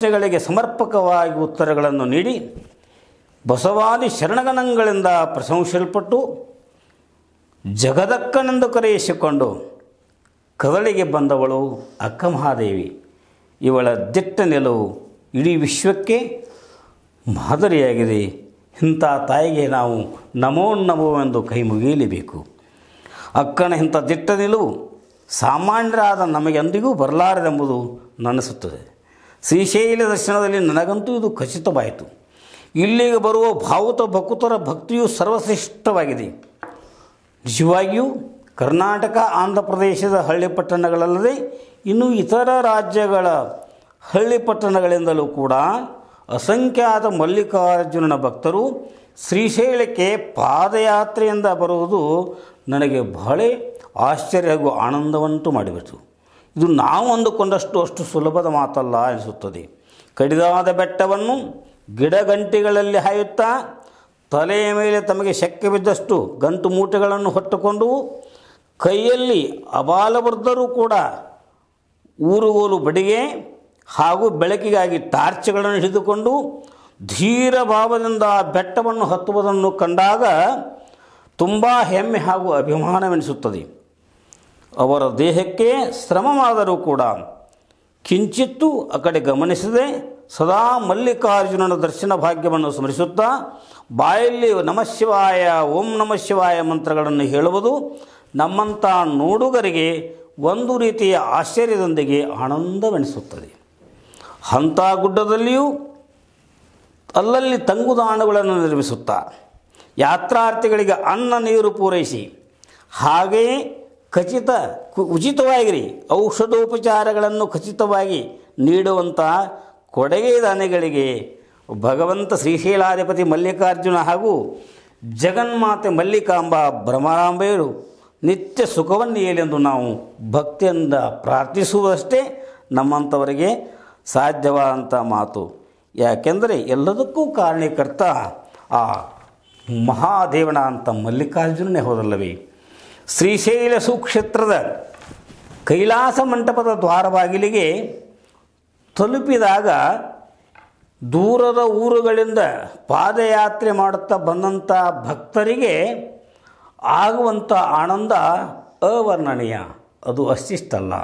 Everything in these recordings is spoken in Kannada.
ಪ್ರಶ್ನೆಗಳಿಗೆ ಸಮರ್ಪಕವಾಗಿ ಉತ್ತರಗಳನ್ನು ನೀಡಿ ಬಸವಾದಿ ಶರಣಗಣಗಳಿಂದ ಪ್ರಶಂಸಲ್ಪಟ್ಟು ಜಗದಕ್ಕನೆಂದು ಕರೆಯಿಸಿಕೊಂಡು ಕದಳಿಗೆ ಬಂದವಳು ಅಕ್ಕ ಮಹಾದೇವಿ ಇವಳ ದಿಟ್ಟ ನಿಲುವು ಇಡೀ ವಿಶ್ವಕ್ಕೆ ಮಾದರಿಯಾಗಿದೆ ಇಂಥ ತಾಯಿಗೆ ನಾವು ನಮೋ ನಮೋ ಎಂದು ಕೈ ಮುಗಿಯಲೇಬೇಕು ಅಕ್ಕನ ಇಂಥ ದಿಟ್ಟ ನಿಲುವು ಸಾಮಾನ್ಯರಾದ ನಮಗೆಂದಿಗೂ ಬರಲಾರದೆಂಬುದು ನನಸುತ್ತದೆ ಶ್ರೀಶೈಲ ದರ್ಶನದಲ್ಲಿ ನನಗಂತೂ ಇದು ಖಚಿತವಾಯಿತು ಇಲ್ಲಿಗೆ ಬರುವ ಭಾವುತ ಭಕ್ತರ ಭಕ್ತಿಯು ಸರ್ವಶ್ರೇಷ್ಠವಾಗಿದೆ ನಿಜವಾಗಿಯೂ ಕರ್ನಾಟಕ ಆಂಧ್ರ ಪ್ರದೇಶದ ಹಳ್ಳಿ ಪಟ್ಟಣಗಳಲ್ಲದೆ ಇನ್ನು ಇತರ ರಾಜ್ಯಗಳ ಹಳ್ಳಿ ಪಟ್ಟಣಗಳಿಂದಲೂ ಕೂಡ ಅಸಂಖ್ಯಾತ ಮಲ್ಲಿಕಾರ್ಜುನನ ಭಕ್ತರು ಶ್ರೀಶೈಲಕ್ಕೆ ಪಾದಯಾತ್ರೆಯಿಂದ ಬರುವುದು ನನಗೆ ಬಹಳ ಆಶ್ಚರ್ಯ ಹಾಗೂ ಆನಂದವಂತೂ ಮಾಡಿಬಿಡ್ತು ಇದು ನಾವು ಅಂದುಕೊಂಡಷ್ಟು ಅಷ್ಟು ಸುಲಭದ ಮಾತಲ್ಲ ಅನಿಸುತ್ತದೆ ಕಡಿದಾದ ಬೆಟ್ಟವನ್ನು ಗಿಡಗಂಟಿಗಳಲ್ಲಿ ಹಾಯುತ್ತಾ ತಲೆಯ ಮೇಲೆ ತಮಗೆ ಶಕ್ಕೆ ಬಿದ್ದಷ್ಟು ಗಂಟು ಮೂಟೆಗಳನ್ನು ಹೊತ್ತುಕೊಂಡು ಕೈಯಲ್ಲಿ ಅಬಾಲವೃದ್ಧರೂ ಕೂಡ ಊರುಗೋಲು ಬಡಿಗೆ ಹಾಗೂ ಬೆಳಕಿಗಾಗಿ ಟಾರ್ಚ್ಗಳನ್ನು ಹಿಡಿದುಕೊಂಡು ಧೀರ ಭಾವದಿಂದ ಆ ಬೆಟ್ಟವನ್ನು ಹತ್ತುವುದನ್ನು ಕಂಡಾಗ ತುಂಬ ಹೆಮ್ಮೆ ಹಾಗೂ ಅಭಿಮಾನವೆನಿಸುತ್ತದೆ ಅವರ ದೇಹಕ್ಕೆ ಶ್ರಮವಾದರೂ ಕೂಡ ಕಿಂಚಿತ್ತು ಆ ಕಡೆ ಗಮನಿಸದೆ ಸದಾ ಮಲ್ಲಿಕಾರ್ಜುನನ ದರ್ಶನ ಭಾಗ್ಯವನ್ನು ಸ್ಮರಿಸುತ್ತಾ ಬಾಯಲ್ಲಿ ನಮಃ ಶಿವಾಯ ಓಂ ನಮಃ ಶಿವಾಯ ಮಂತ್ರಗಳನ್ನು ಹೇಳುವುದು ನಮ್ಮಂಥ ನೋಡುಗರಿಗೆ ಒಂದು ರೀತಿಯ ಆಶ್ಚರ್ಯದೊಂದಿಗೆ ಆನಂದವೆನಿಸುತ್ತದೆ ಅಂಥ ಗುಡ್ಡದಲ್ಲಿಯೂ ಅಲ್ಲಲ್ಲಿ ತಂಗುದಾಣಗಳನ್ನು ನಿರ್ಮಿಸುತ್ತಾ ಯಾತ್ರಾರ್ಥಿಗಳಿಗೆ ಅನ್ನ ನೀರು ಪೂರೈಸಿ ಹಾಗೆಯೇ ಖಚಿತ ಉಚಿತವಾಗಿರಿ ಔಷಧೋಪಚಾರಗಳನ್ನು ಖಚಿತವಾಗಿ ನೀಡುವಂಥ ದಾನಿಗಳಿಗೆ ಭಗವಂತ ಶ್ರೀಶೈಲಾಧಿಪತಿ ಮಲ್ಲಿಕಾರ್ಜುನ ಹಾಗೂ ಜಗನ್ಮಾತೆ ಮಲ್ಲಿಕಾಂಬ ಭ್ರಮರಾಂಬೆಯರು ನಿತ್ಯ ಸುಖವನ್ನು ಏಲೆಂದು ನಾವು ಭಕ್ತಿಯಿಂದ ಪ್ರಾರ್ಥಿಸುವುದಷ್ಟೇ ನಮ್ಮಂಥವರಿಗೆ ಸಾಧ್ಯವಾದಂಥ ಮಾತು ಯಾಕೆಂದರೆ ಎಲ್ಲದಕ್ಕೂ ಕಾರಣೀಕರ್ತ ಆ ಮಹಾದೇವನ ಅಂತ ಮಲ್ಲಿಕಾರ್ಜುನನೇ ಹೋದಲ್ಲವೇ ಶ್ರೀಶೈಲ ಸುಕ್ಷೇತ್ರದ ಕೈಲಾಸ ಮಂಟಪದ ದ್ವಾರಬಾಗಿಲಿಗೆ ತಲುಪಿದಾಗ ದೂರದ ಊರುಗಳಿಂದ ಪಾದಯಾತ್ರೆ ಮಾಡುತ್ತಾ ಬಂದಂಥ ಭಕ್ತರಿಗೆ ಆಗುವಂಥ ಆನಂದ ಅವರ್ಣನೀಯ ಅದು ಅಷ್ಟಿಷ್ಟಲ್ಲ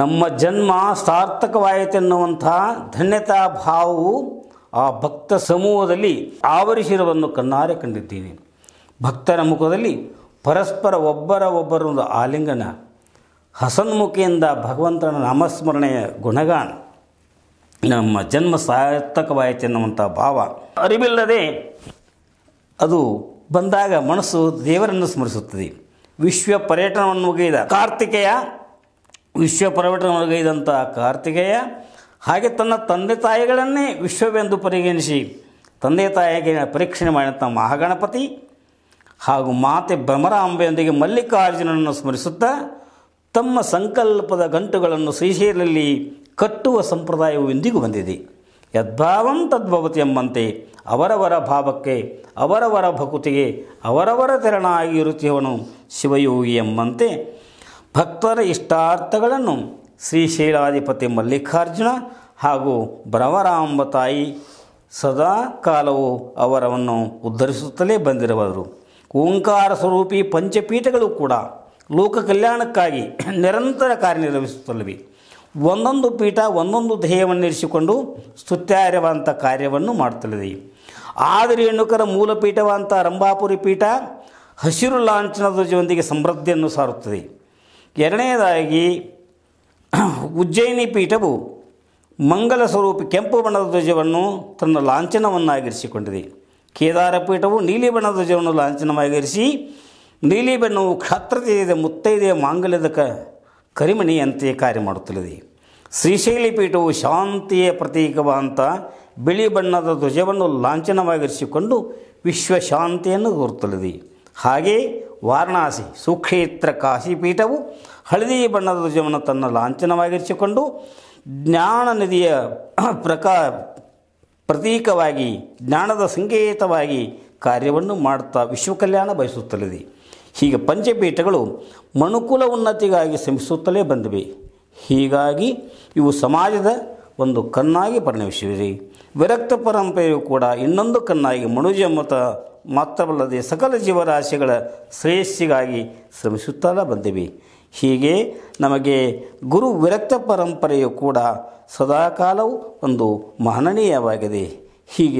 ನಮ್ಮ ಜನ್ಮ ಸಾರ್ಥಕವಾಯಿತೆನ್ನುವಂತಹ ಧನ್ಯತಾ ಭಾವವು ಆ ಭಕ್ತ ಸಮೂಹದಲ್ಲಿ ಆವರಿಸಿರುವನ್ನು ಕಣ್ಣಾರೆ ಕಂಡಿದ್ದೀನಿ ಭಕ್ತರ ಮುಖದಲ್ಲಿ ಪರಸ್ಪರ ಒಬ್ಬರ ಒಬ್ಬರೊಂದು ಆಲಿಂಗನ ಹಸನ್ಮುಖಿಯಿಂದ ಭಗವಂತನ ನಾಮಸ್ಮರಣೆಯ ಗುಣಗಾನ ನಮ್ಮ ಜನ್ಮ ಎನ್ನುವಂಥ ಭಾವ ಅರಿವಿಲ್ಲದೆ ಅದು ಬಂದಾಗ ಮನಸ್ಸು ದೇವರನ್ನು ಸ್ಮರಿಸುತ್ತದೆ ವಿಶ್ವ ಪರ್ಯಟನವನ್ನು ಮುಗಿದ ಕಾರ್ತಿಕೇಯ ವಿಶ್ವ ಪರ್ಯಟನವನ್ನು ಮುಗಿದಂಥ ಕಾರ್ತಿಕೇಯ ಹಾಗೆ ತನ್ನ ತಂದೆ ತಾಯಿಗಳನ್ನೇ ವಿಶ್ವವೆಂದು ಪರಿಗಣಿಸಿ ತಂದೆ ತಾಯಿಗೆ ಪರೀಕ್ಷಣೆ ಮಾಡಿದಂಥ ಮಹಾಗಣಪತಿ ಹಾಗೂ ಮಾತೆ ಭ್ರಮರಾಂಬೆಯೊಂದಿಗೆ ಮಲ್ಲಿಕಾರ್ಜುನನನ್ನು ಸ್ಮರಿಸುತ್ತಾ ತಮ್ಮ ಸಂಕಲ್ಪದ ಗಂಟುಗಳನ್ನು ಶ್ರೀಶೈಲಲ್ಲಿ ಕಟ್ಟುವ ಸಂಪ್ರದಾಯವು ಇಂದಿಗೂ ಬಂದಿದೆ ಯದ್ಭಾವಂ ತದ್ಭವತಿ ಎಂಬಂತೆ ಅವರವರ ಭಾವಕ್ಕೆ ಅವರವರ ಭಕುತಿಗೆ ಅವರವರ ತೆರಣಾಗಿ ಇರುತ್ತಿಯವನು ಶಿವಯೋಗಿ ಎಂಬಂತೆ ಭಕ್ತರ ಇಷ್ಟಾರ್ಥಗಳನ್ನು ಶ್ರೀಶೈಲಾಧಿಪತಿ ಮಲ್ಲಿಕಾರ್ಜುನ ಹಾಗೂ ಭ್ರಮರಾಂಬ ತಾಯಿ ಸದಾ ಕಾಲವು ಅವರವನ್ನು ಉದ್ಧರಿಸುತ್ತಲೇ ಬಂದಿರುವರು ಓಂಕಾರ ಸ್ವರೂಪಿ ಪಂಚಪೀಠಗಳು ಕೂಡ ಲೋಕ ಕಲ್ಯಾಣಕ್ಕಾಗಿ ನಿರಂತರ ಕಾರ್ಯನಿರ್ವಹಿಸುತ್ತಲ್ಲವೆ ಒಂದೊಂದು ಪೀಠ ಒಂದೊಂದು ಧ್ಯೇಯವನ್ನಿರಿಸಿಕೊಂಡು ಸ್ತುತ್ಯಾರ್ಯವಂಥ ಕಾರ್ಯವನ್ನು ಮಾಡುತ್ತಲಿದೆ ಆದರೆ ಎಣ್ಣುಕರ ಮೂಲ ಪೀಠವಾದಂಥ ರಂಭಾಪುರಿ ಪೀಠ ಹಸಿರು ಲಾಂಛನ ಜೊತೆಗೆ ಸಮೃದ್ಧಿಯನ್ನು ಸಾರುತ್ತದೆ ಎರಡನೇದಾಗಿ ಉಜ್ಜಯಿನಿ ಪೀಠವು ಮಂಗಲ ಸ್ವರೂಪಿ ಕೆಂಪು ಬಣ್ಣದ ಧ್ವಜವನ್ನು ತನ್ನ ಲಾಂಛನವನ್ನಾಗಿರಿಸಿಕೊಂಡಿದೆ ಕೇದಾರ ಪೀಠವು ನೀಲಿ ಬಣ್ಣ ಧ್ವಜವನ್ನು ಲಾಂಛನವಾಗಿರಿಸಿ ನೀಲಿ ಬಣ್ಣವು ಕ್ಷಾತ್ರತೆಯ ಮುತ್ತೈದೆಯ ಮಾಂಗಲ್ಯದ ಕ ಕರಿಮಣಿಯಂತೆ ಕಾರ್ಯ ಮಾಡುತ್ತಲಿದೆ ಶ್ರೀಶೈಲಿ ಪೀಠವು ಶಾಂತಿಯ ಪ್ರತೀಕವಾದಂಥ ಬಿಳಿ ಬಣ್ಣದ ಧ್ವಜವನ್ನು ಲಾಂಛನವಾಗಿರಿಸಿಕೊಂಡು ವಿಶ್ವಶಾಂತಿಯನ್ನು ತೋರುತ್ತಲಿದೆ ಹಾಗೆ ವಾರಣಾಸಿ ಸುಕ್ಷೇತ್ರ ಕಾಶಿ ಪೀಠವು ಹಳದಿ ಬಣ್ಣದ ಧ್ವಜವನ್ನು ತನ್ನ ಲಾಂಛನವಾಗಿರಿಸಿಕೊಂಡು ಜ್ಞಾನ ನದಿಯ ಪ್ರಕಾ ಪ್ರತೀಕವಾಗಿ ಜ್ಞಾನದ ಸಂಕೇತವಾಗಿ ಕಾರ್ಯವನ್ನು ಮಾಡುತ್ತಾ ವಿಶ್ವಕಲ್ಯಾಣ ಬಯಸುತ್ತಲಿದೆ ಹೀಗೆ ಪಂಚಪೀಠಗಳು ಮನುಕುಲ ಉನ್ನತಿಗಾಗಿ ಶ್ರಮಿಸುತ್ತಲೇ ಬಂದಿವೆ ಹೀಗಾಗಿ ಇವು ಸಮಾಜದ ಒಂದು ಕಣ್ಣಾಗಿ ಪರಿಣಮಿಸಿವೆ ವಿರಕ್ತ ಪರಂಪರೆಯು ಕೂಡ ಇನ್ನೊಂದು ಕಣ್ಣಾಗಿ ಮತ ಮಾತ್ರವಲ್ಲದೆ ಸಕಲ ಜೀವರಾಶಿಗಳ ಶ್ರೇಯಸ್ಸಿಗಾಗಿ ಶ್ರಮಿಸುತ್ತಲೇ ಬಂದಿವೆ ಹೀಗೆ ನಮಗೆ ಗುರು ವಿರಕ್ತ ಪರಂಪರೆಯು ಕೂಡ ಸದಾಕಾಲವೂ ಒಂದು ಮಹನೀಯವಾಗಿದೆ ಹೀಗೆ